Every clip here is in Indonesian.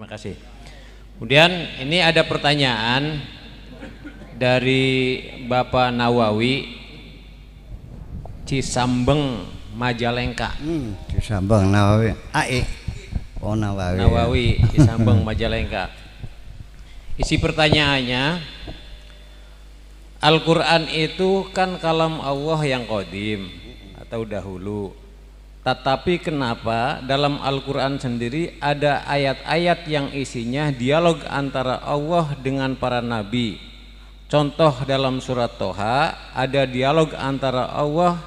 Terima kasih. Kemudian ini ada pertanyaan dari Bapak Nawawi Cisambeng Majalengka. Hmm, Cisambeng Nawawi. AE. Oh Nawawi. Nawawi Cisambeng Majalengka. Isi pertanyaannya Al-Qur'an itu kan kalam Allah yang kodim atau dahulu. Tetapi kenapa dalam Al-Quran sendiri ada ayat-ayat yang isinya dialog antara Allah dengan para nabi Contoh dalam surat Toha ada dialog antara Allah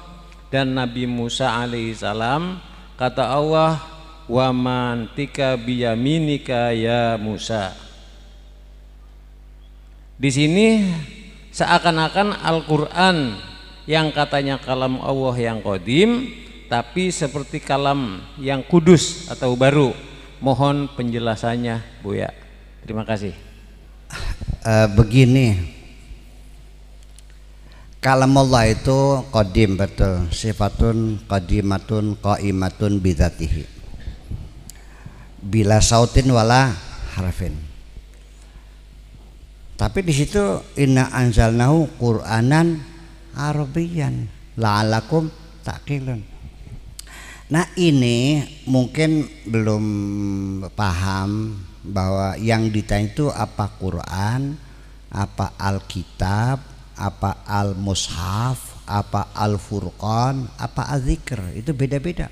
dan Nabi Musa alaihissalam Kata Allah Waman tika biyaminika ya Musa Di sini seakan-akan Al-Quran yang katanya kalam Allah yang kodim tapi seperti kalam yang kudus atau baru. Mohon penjelasannya, Bu Ya. Terima kasih. Uh, begini. Kalam Allah itu kodim betul. Sifatun kodimatun qaimatun bidzatihi. Bila sautin wala harfin. Tapi di situ inna anzalnahu Qur'anan Arabian la'alakum taqilun Nah ini mungkin belum paham bahwa yang ditanya itu apa Quran, apa Alkitab, apa Al-Mushaf, apa Al-Furqan, apa Al-Zikr. Itu beda-beda.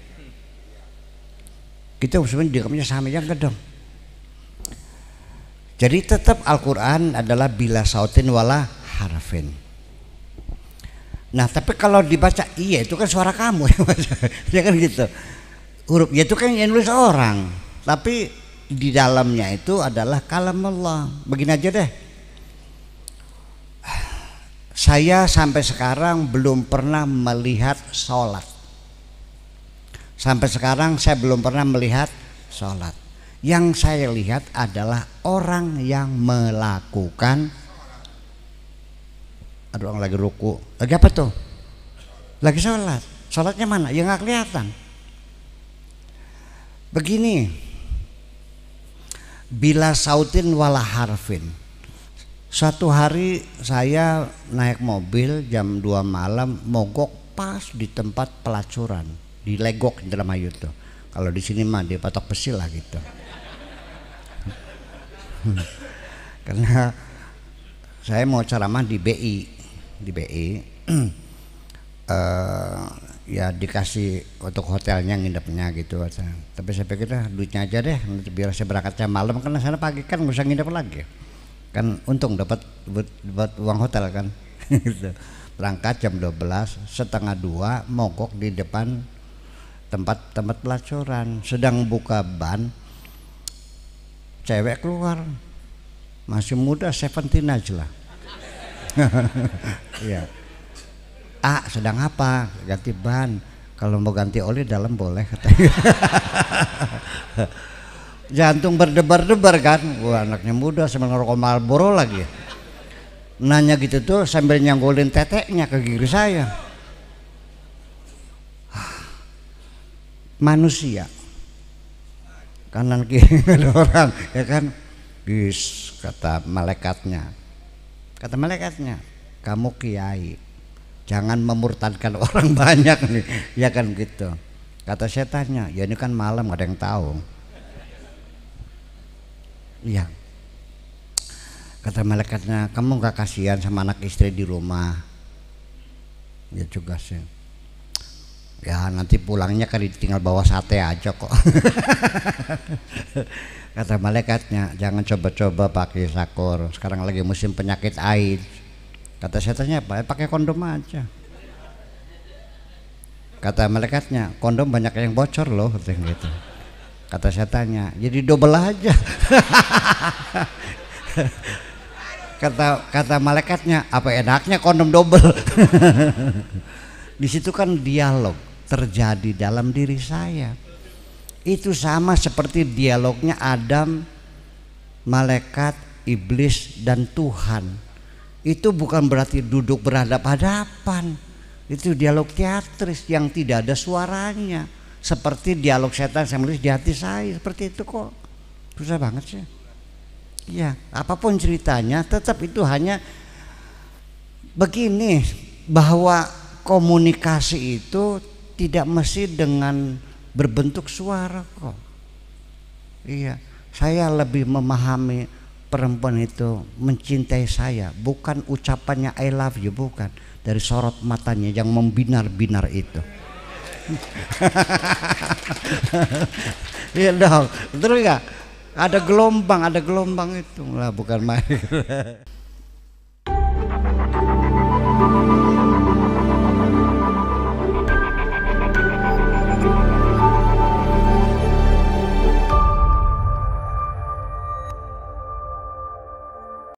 Kita sebenarnya direkamnya sama yang kedong. Jadi tetap Al-Quran adalah bila sautin wala harfin. Nah, tapi kalau dibaca iya itu kan suara kamu ya, ya kan gitu. Huruf ya itu kan yang nulis orang, tapi di dalamnya itu adalah kalam Allah. Begini aja deh. Saya sampai sekarang belum pernah melihat sholat. Sampai sekarang saya belum pernah melihat sholat. Yang saya lihat adalah orang yang melakukan ada orang lagi ruku lagi apa tuh lagi sholat sholatnya mana ya nggak kelihatan begini bila sautin wala harfin satu hari saya naik mobil jam 2 malam mogok pas di tempat pelacuran di Legok Indramayu tuh kalau di sini mah di patok pesil lah gitu karena saya mau ceramah di BI di BI uh, e. eh, ya dikasih untuk hotelnya nginepnya gitu aja. tapi saya pikir ah duitnya aja deh biar saya berangkatnya malam karena sana pagi kan nggak usah nginep lagi kan untung dapat buat uang hotel kan gitu. berangkat jam 12 setengah dua mogok di depan tempat tempat pelacuran sedang buka ban cewek keluar masih muda 17 aja lah ya a sedang apa? Ganti ban. Kalau mau ganti oli dalam boleh katanya. Jantung berdebar-debar kan. Wah anaknya muda sama ngerokok Marlboro lagi. Nanya gitu tuh sambil nyanggolin teteknya ke gigi saya. Manusia kanan kiri ada orang ya kan bis kata malaikatnya Kata malaikatnya, kamu kiai, jangan memurtankan orang banyak nih, ya kan gitu. Kata setannya, ya ini kan malam ada yang tahu. Iya. Kata malaikatnya, kamu gak kasihan sama anak istri di rumah. Ya juga sih ya nanti pulangnya kan tinggal bawa sate aja kok kata malaikatnya jangan coba-coba pakai sakur sekarang lagi musim penyakit air. kata setannya apa ya, pakai kondom aja kata malaikatnya kondom banyak yang bocor loh gitu kata setannya jadi double aja kata kata malaikatnya apa enaknya kondom double di situ kan dialog terjadi dalam diri saya. Itu sama seperti dialognya Adam, malaikat, iblis, dan Tuhan. Itu bukan berarti duduk berhadapan hadapan Itu dialog teatris yang tidak ada suaranya. Seperti dialog setan saya menulis di hati saya. Seperti itu kok. Susah banget sih. Ya, apapun ceritanya tetap itu hanya begini bahwa komunikasi itu tidak mesti dengan berbentuk suara kok. Iya, saya lebih memahami perempuan itu mencintai saya, bukan ucapannya I love you, bukan dari sorot matanya yang membinar-binar itu. Iya dong, betul nggak? Ada gelombang, ada gelombang itu lah bukan main.